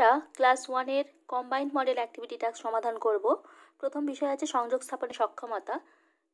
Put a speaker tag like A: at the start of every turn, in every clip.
A: আমরা ক্লাস ওয়ানের combined model activity task সমাধান করব প্রথম বিষয় আছে সংযোগ স্থাপনের সক্ষমতা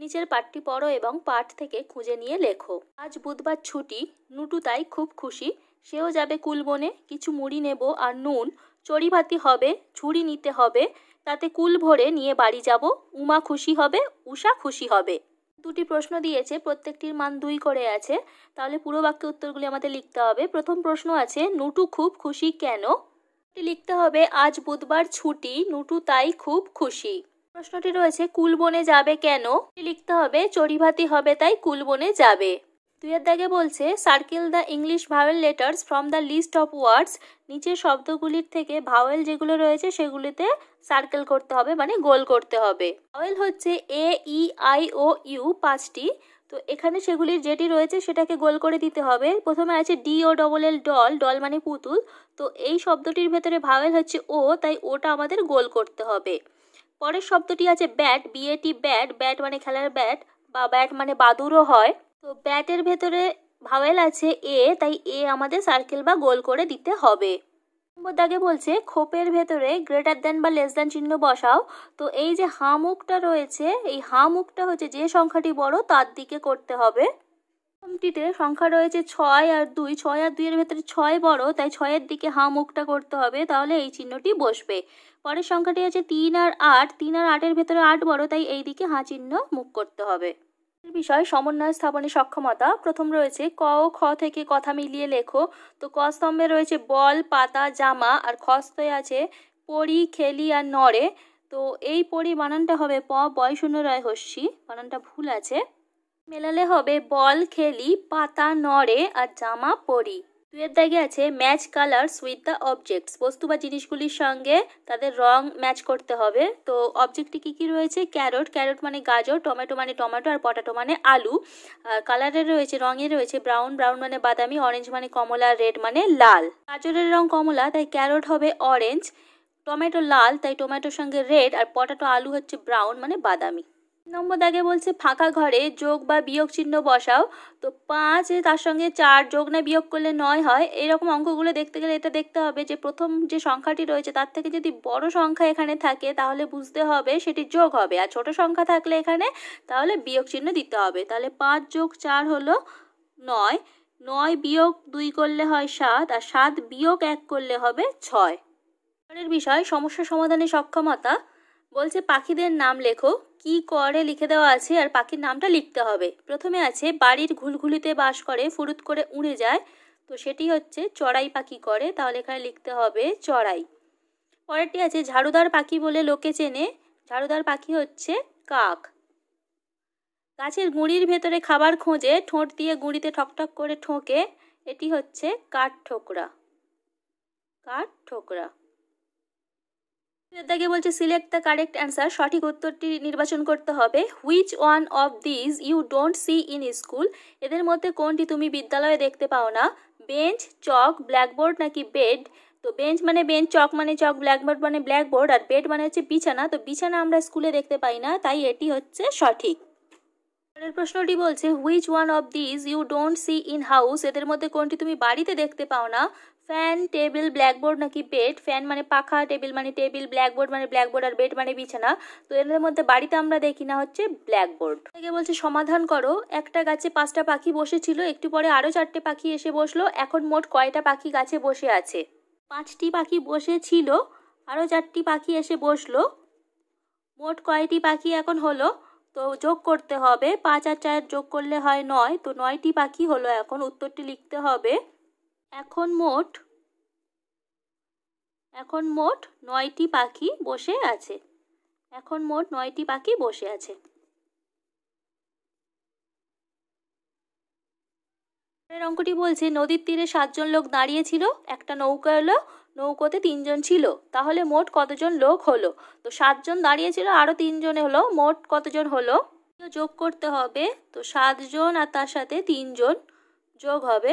A: নিচের পাঠটি পড়ো এবং পাঠ থেকে খুঁজে নিয়ে লেখো আজ বুধবার ছুটি নুটু তাই খুব খুশি সেও যাবে কুলবনে কিছু মুড়ি নেব আর নুন চড়িভাতি হবে ছুরি নিতে হবে তাতে কুল ভরে নিয়ে বাড়ি যাব উমা খুশি হবে উষা খুশি হবে দুটি প্রশ্ন দিয়েছে প্রত্যেকটির মান দুই করে আছে তাহলে পুরো বাক্যে উত্তরগুলি আমাদের লিখতে হবে প্রথম প্রশ্ন আছে নুটু খুব খুশি কেন লিখতে হবে আজ বুধবার ছুটি নুটু তাই খুব খুশি প্রশ্নটি রয়েছে কুলবনে যাবে কেন লিখতে হবে চড়িভাতি হবে তাই কুলবনে যাবে দুইয়ের দাগে বলছে circle the English vowel letters from the list of words নিচের শব্দগুলির থেকে ভাওয়েল যেগুলো রয়েছে সেগুলিতে সার্কেল করতে হবে মানে গোল করতে হবে ভাওয়েল হচ্ছে এ ই আই ও ইউ পাঁচটি তো এখানে সেগুলির যেটি রয়েছে সেটাকে গোল করে দিতে হবে প্রথমে আছে D O double L doll doll মানে পুতুল তো এই শব্দটির ভেতরে ভাওয়েল হচ্ছে ও তাই ওটা আমাদের গোল করতে হবে পরের শব্দটি আছে ব্যাট বিএটি ব্যাট ব্যাট মানে খেলার ব্যাট বা ব্যাট মানে বাদুরও হয় তো ব্যাটের ভেতরে ভাওয়েল আছে এ তাই এ আমাদের সার্কেল বা গোল করে দিতে হবে দাগে বলছে খোপের ভেতরে গ্রেটার দেন বা লেস দেন চিহ্ন বসাও তো এই যে হামুকটা রয়েছে এই হামুকটা হচ্ছে যে সংখ্যাটি বড় তার দিকে করতে হবে প্রথমটিতে সংখ্যা রয়েছে ছয় আর দুই ছয় আর দুইয়ের ভেতরে ছয় বড় তাই ছয়ের দিকে হামুকটা করতে হবে তাহলে এই চিহ্নটি বসবে পরের সংখ্যাটি হচ্ছে তিন আর আট তিন আর আটের ভেতরে আট বড় তাই এই দিকে হা চিহ্ন মুখ করতে হবে বিষয় সমন্বয় স্থাপনে সক্ষমতা প্রথম রয়েছে ক ও খ থেকে কথা মিলিয়ে লেখো তো ক স্তম্ভে রয়েছে বল পাতা জামা আর খ স্তয়ে আছে পরি খেলি আর নড়ে তো এই পরি বানানটা হবে প বয় শূন্য রয় হস্যি বানানটা ভুল আছে মেলালে হবে বল খেলি পাতা নড়ে আর জামা পরি দুয়ের দাগে আছে match colours with the objects বস্তু বা জিনিসগুলির সঙ্গে তাদের রং ম্যাচ করতে হবে তো অবজেক্টে কী কী রয়েছে ক্যারট ক্যারট মানে গাজর টমেটো মানে টমেটো আর পটাটো মানে আলু কালারের রয়েছে রঙে রয়েছে ব্রাউন ব্রাউন মানে বাদামি অরেঞ্জ মানে কমলা রেড মানে লাল গাজরের রং কমলা তাই ক্যারট হবে অরেঞ্জ টমেটো লাল তাই টমেটোর সঙ্গে রেড আর পটাটো আলু হচ্ছে ব্রাউন মানে বাদামি নম্বর দাগে বলছে ফাঁকা ঘরে যোগ বা বিয়োগ চিহ্ন বসাও তো পাঁচ তার সঙ্গে চার যোগ না বিয়োগ করলে নয় হয় এরকম অঙ্কগুলো দেখতে গেলে এটা দেখতে হবে যে প্রথম যে সংখ্যাটি রয়েছে তার থেকে যদি বড় সংখ্যা এখানে থাকে তাহলে বুঝতে হবে সেটি যোগ হবে আর ছোট সংখ্যা থাকলে এখানে তাহলে বিয়োগ চিহ্ন দিতে হবে তাহলে পাঁচ যোগ চার হলো নয় নয় বিয়োগ দুই করলে হয় সাত আর সাত বিয়োগ এক করলে হবে ছয় বিষয় সমস্যা সমাধানে সক্ষমতা বলছে পাখিদের নাম লেখো কি করে লিখে দেওয়া আছে আর পাখির নামটা লিখতে হবে প্রথমে আছে বাড়ির ঘুলঘুলিতে বাস করে ফুরুত করে উড়ে যায় তো সেটি হচ্ছে চড়াই পাখি করে তাহলে এখানে লিখতে হবে চড়াই পরেরটি আছে ঝাড়ুদার পাখি বলে লোকে চেনে ঝাড়ুদার পাখি হচ্ছে কাক গাছের গুঁড়ির ভেতরে খাবার খোঁজে ঠোঁট দিয়ে গুঁড়িতে ঠকঠক করে ঠোঁকে এটি হচ্ছে কাঠ ঠোকরা কাঠ ঠোকরা তাকে বলছে সিলেক্ট দ্য কারেক্ট অ্যান্সার সঠিক উত্তরটি নির্বাচন করতে হবে which one of these you don't see in school এদের মধ্যে কোনটি তুমি বিদ্যালয়ে দেখতে পাও না বেঞ্চ চক ব্ল্যাকবোর্ড নাকি বেড তো বেঞ্চ মানে বেঞ্চ চক মানে চক ব্ল্যাকবোর্ড মানে ব্ল্যাকবোর্ড আর বেড মানে হচ্ছে বিছানা তো বিছানা আমরা স্কুলে দেখতে পাই না তাই এটি হচ্ছে সঠিক পরের প্রশ্নটি বলছে which one of these you don't see in house এদের মধ্যে কোনটি তুমি বাড়িতে দেখতে পাও না ফ্যান টেবিল ব্ল্যাকবোর্ড নাকি বেড ফ্যান মানে পাখা টেবিল মানে টেবিল ব্ল্যাকবোর্ড মানে ব্ল্যাকবোর্ড আর বেড মানে বিছানা তো এদের মধ্যে বাড়িতে আমরা দেখি না হচ্ছে ব্ল্যাকবোর্ড থেকে বলছে সমাধান করো একটা গাছে পাঁচটা পাখি বসেছিল একটু পরে আরও চারটে পাখি এসে বসলো এখন মোট কয়টা পাখি গাছে বসে আছে পাঁচটি পাখি বসেছিল আরও চারটি পাখি এসে বসলো মোট কয়টি পাখি এখন হলো তো যোগ করতে হবে পাঁচ আর চার যোগ করলে হয় নয় তো নয়টি পাখি হলো এখন উত্তরটি লিখতে হবে এখন মোট এখন মোট নয়টি পাখি বসে আছে এখন মোট নয়টি পাখি বসে আছে পরের অঙ্কটি বলছে নদীর তীরে সাতজন লোক দাঁড়িয়েছিল একটা নৌকা এলো নৌকোতে তিনজন ছিল তাহলে মোট কতজন লোক হলো তো সাতজন দাঁড়িয়েছিল আরও তিনজন হলো মোট কতজন হলো যোগ করতে হবে তো সাতজন আর তার সাথে তিনজন যোগ হবে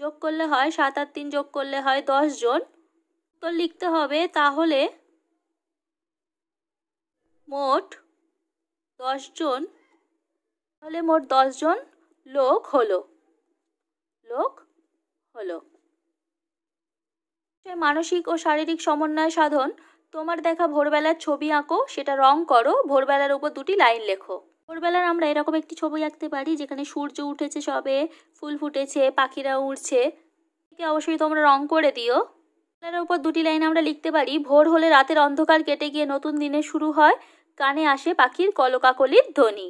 A: যোগ করলে হয় সাত আর তিন যোগ করলে হয় দশ জন তো লিখতে হবে তাহলে মোট দশজন তাহলে মোট দশজন লোক হলো লোক হলো মানসিক ও শারীরিক সমন্বয় সাধন তোমার দেখা ভোরবেলার ছবি আঁকো সেটা রং করো ভোরবেলার উপর দুটি লাইন লেখো ভোরবেলার আমরা এরকম একটি ছবি আঁকতে পারি যেখানে সূর্য উঠেছে সবে ফুল ফুটেছে পাখিরা উড়ছে একে অবশ্যই তোমরা রং করে দিও বেলার উপর দুটি লাইন আমরা লিখতে পারি ভোর হলে রাতের অন্ধকার কেটে গিয়ে নতুন দিনে শুরু হয় কানে আসে পাখির কলকাকলির ধ্বনি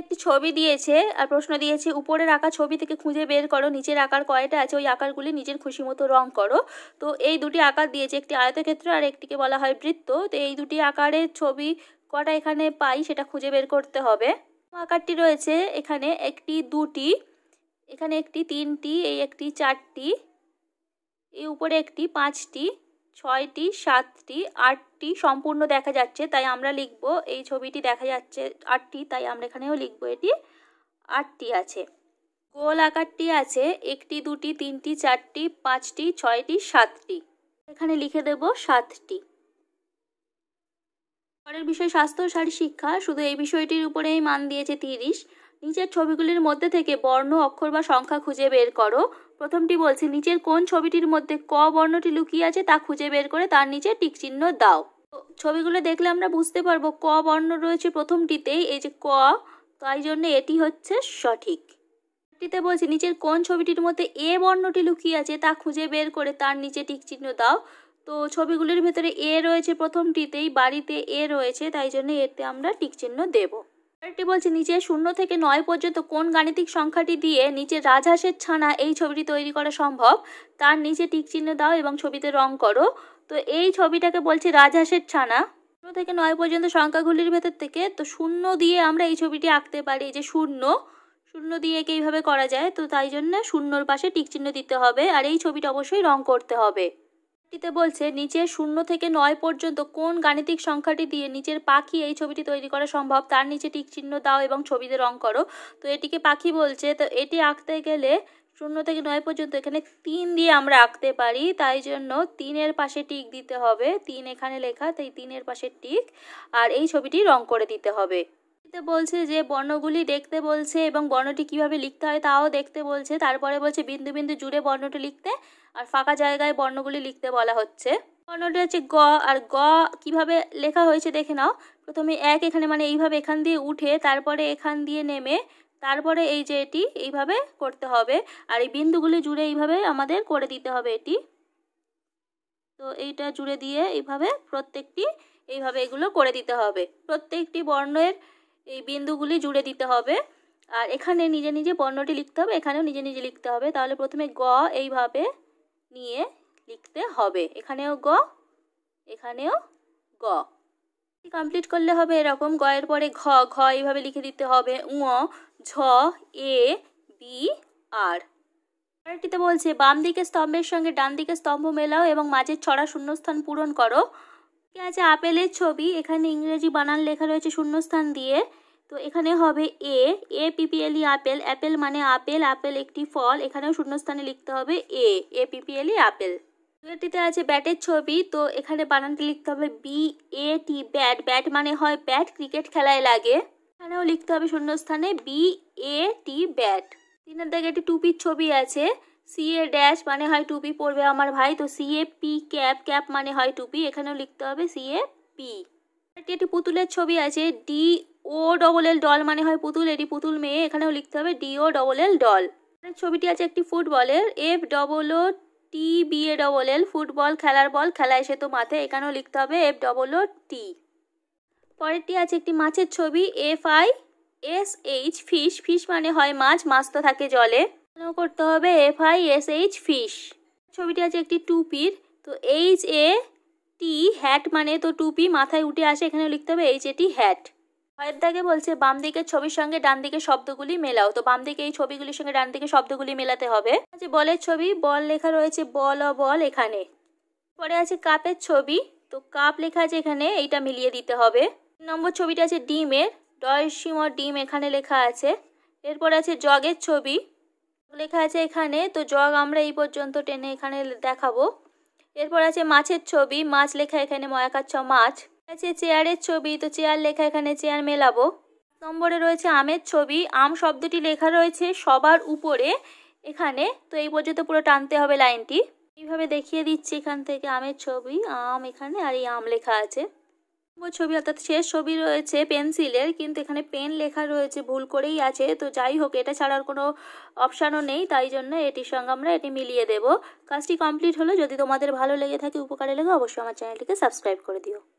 A: একটি ছবি দিয়েছে আর প্রশ্ন দিয়েছে উপরের আঁকা ছবি থেকে খুঁজে বের করো নিচের আকার কয়টা আছে ওই আকারগুলি নিজের খুশি মতো রং করো তো এই দুটি আকার দিয়েছে একটি আয়তক্ষেত্র আর একটিকে বলা হয় বৃত্ত তো এই দুটি আকারের ছবি কটা এখানে পাই সেটা খুঁজে বের করতে হবে আকারটি রয়েছে এখানে একটি দুটি এখানে একটি তিনটি এই একটি চারটি এই উপরে একটি পাঁচটি ছয়টি সাতটি আটটি সম্পূর্ণ দেখা যাচ্ছে তাই আমরা লিখব এই ছবিটি দেখা যাচ্ছে আটটি তাই আমরা এখানেও লিখব এটি আটটি আছে গোল আকারটি আছে একটি দুটি তিনটি চারটি পাঁচটি ছয়টি সাতটি এখানে লিখে দেব সাতটি পরের বিষয় স্বাস্থ্য শারীর শিক্ষা শুধু এই বিষয়টির উপরেই মান দিয়েছে তিরিশ নিচের ছবিগুলির মধ্যে থেকে বর্ণ অক্ষর বা সংখ্যা খুঁজে বের করো প্রথমটি বলছে নিচের কোন ছবিটির মধ্যে ক বর্ণটি লুকিয়ে আছে তা খুঁজে বের করে তার নিচে টিকচিহ্ন দাও ছবিগুলো দেখলে আমরা বুঝতে পারবো ক বর্ণ রয়েছে প্রথমটিতেই এই যে ক তাই জন্য এটি হচ্ছে সঠিক টিতে বলছে নিচের কোন ছবিটির মধ্যে এ বর্ণটি লুকিয়ে আছে তা খুঁজে বের করে তার নিচে টিক চিহ্ন দাও তো ছবিগুলির ভেতরে এ রয়েছে প্রথমটিতেই বাড়িতে এ রয়েছে তাই জন্য এতে আমরা টিক চিহ্ন দেবো পরেরটি বলছে নিচে শূন্য থেকে নয় পর্যন্ত কোন গাণিতিক সংখ্যাটি দিয়ে নিচে রাজহাঁসের ছানা এই ছবিটি তৈরি করা সম্ভব তার নিচে টিক চিহ্ন দাও এবং ছবিতে রং করো তো এই ছবিটাকে বলছে রাজহাঁসের ছানা শূন্য থেকে নয় পর্যন্ত সংখ্যাগুলির ভেতর থেকে তো শূন্য দিয়ে আমরা এই ছবিটি আঁকতে পারি যে শূন্য শূন্য দিয়ে একে এইভাবে করা যায় তো তাই জন্য শূন্যর পাশে টিক চিহ্ন দিতে হবে আর এই ছবিটা অবশ্যই রং করতে হবে টিতে বলছে নিচে শূন্য থেকে নয় পর্যন্ত কোন গাণিতিক সংখ্যাটি দিয়ে নিচের পাখি এই ছবিটি তৈরি করা সম্ভব তার নিচে টিক চিহ্ন দাও এবং ছবিতে রং করো তো এটিকে পাখি বলছে তো এটি আঁকতে গেলে শূন্য থেকে নয় পর্যন্ত এখানে তিন দিয়ে আমরা আঁকতে পারি তাই জন্য তিনের পাশে টিক দিতে হবে তিন এখানে লেখা তাই তিনের পাশে টিক আর এই ছবিটি রং করে দিতে হবে বলছে যে বর্ণগুলি দেখতে বলছে এবং বর্ণটি কিভাবে লিখতে হয় তাও দেখতে বলছে তারপরে বলছে বিন্দু বিন্দু জুড়ে বর্ণটি লিখতে আর ফাঁকা জায়গায় বর্ণগুলি লিখতে বলা হচ্ছে বর্ণটি হচ্ছে গ আর গ কিভাবে লেখা হয়েছে দেখে নাও প্রথমে এক এখানে মানে এইভাবে এখান দিয়ে উঠে তারপরে এখান দিয়ে নেমে তারপরে এই যে এটি এইভাবে করতে হবে আর এই বিন্দুগুলি জুড়ে এইভাবে আমাদের করে দিতে হবে এটি তো এইটা জুড়ে দিয়ে এইভাবে প্রত্যেকটি এইভাবে এগুলো করে দিতে হবে প্রত্যেকটি বর্ণের এই বিন্দুগুলি জুড়ে দিতে হবে আর এখানে নিজে নিজে বর্ণটি লিখতে হবে এখানেও নিজে নিজে লিখতে হবে তাহলে প্রথমে গ এইভাবে নিয়ে লিখতে হবে এখানেও গ এখানেও গ কমপ্লিট করলে হবে এরকম গ এর পরে ঘ ঘ এইভাবে লিখে দিতে হবে উ ঝ এ বি আর পরেরটিতে বলছে বাম দিকে স্তম্ভের সঙ্গে ডান দিকে স্তম্ভ মেলাও এবং মাঝের ছড়া শূন্যস্থান পূরণ করো ঠিক আছে আপেলের ছবি এখানে ইংরেজি বানান লেখা রয়েছে শূন্যস্থান দিয়ে তো এখানে হবে A A P P L E apple apple মানে আপেল আপেল একটি ফল এখানেও শূন্যস্থানে লিখতে হবে এ এ পিপিএলই আপেল দুটিতে আছে ব্যাটের ছবি তো এখানে বানানটি লিখতে হবে B A T bat bat মানে হয় ব্যাট ক্রিকেট খেলায় লাগে এখানেও লিখতে হবে শূন্যস্থানে বি এ টি ব্যাট তিনের দাগে একটি টুপির ছবি আছে সি এ ড্যাশ মানে হয় টুপি পরবে আমার ভাই তো C A P cap cap মানে হয় টুপি এখানেও লিখতে হবে সি এ পি একটি পুতুলের ছবি আছে D O double L doll মানে হয় পুতুল এটি পুতুল মেয়ে এখানেও লিখতে হবে ডিও ডবল এল ডল ছবিটি আছে একটি ফুটবলের F double O T B A double L football খেলার বল খেলা এসে তো মাথায় এখানেও লিখতে হবে এফ ডবল ও টি পরেরটি আছে একটি মাছের ছবি F I S H fish fish মানে হয় মাছ মাছ তো থাকে জলে করতে হবে F I S H fish ছবিটি আছে একটি টুপির তো এইচ এ টি হ্যাট মানে তো টুপি মাথায় উঠে আসে এখানে লিখতে হবে এইচ এ টি হ্যাট হয়ের বলছে বাম দিকের ছবির সঙ্গে ডান দিকে শব্দগুলি মেলাও তো বাম দিকে এই ছবিগুলির সঙ্গে ডান দিকে শব্দগুলি মেলাতে হবে আছে আচ্ছা, বলের ছবি বল লেখা রয়েছে বল অ বল এখানে পরে আছে কাপের ছবি তো কাপ লেখা আছে এখানে এইটা মিলিয়ে দিতে হবে নম্বর ছবিটা আছে ডিমের ডয়সিম ডিম এখানে লেখা আছে এরপরে আছে জগের ছবি লেখা আছে এখানে তো জগ আমরা এই পর্যন্ত টেনে এখানে দেখাবো এরপর আছে মাছের ছবি মাছ লেখা এখানে ময়াকাচ্ছ মাছ আছে চেয়ারের ছবি তো চেয়ার লেখা এখানে চেয়ার মেলাবো নম্বরে রয়েছে আমের ছবি আম শব্দটি লেখা রয়েছে সবার উপরে এখানে তো এই পর্যন্ত পুরো টানতে হবে লাইনটি এইভাবে দেখিয়ে দিচ্ছি এখান থেকে আমের ছবি আম এখানে আর এই আম লেখা আছে ছবি অর্থাৎ শেষ ছবি রয়েছে পেন্সিলের কিন্তু এখানে পেন লেখা রয়েছে ভুল করেই আছে তো যাই হোক এটা ছাড়ার কোনো অপশানও নেই তাই জন্য এটির সঙ্গে আমরা এটি মিলিয়ে দেব কাজটি কমপ্লিট হলো যদি তোমাদের ভালো লেগে থাকে উপকারে লেগে অবশ্যই আমার চ্যানেলটিকে সাবস্ক্রাইব করে দিও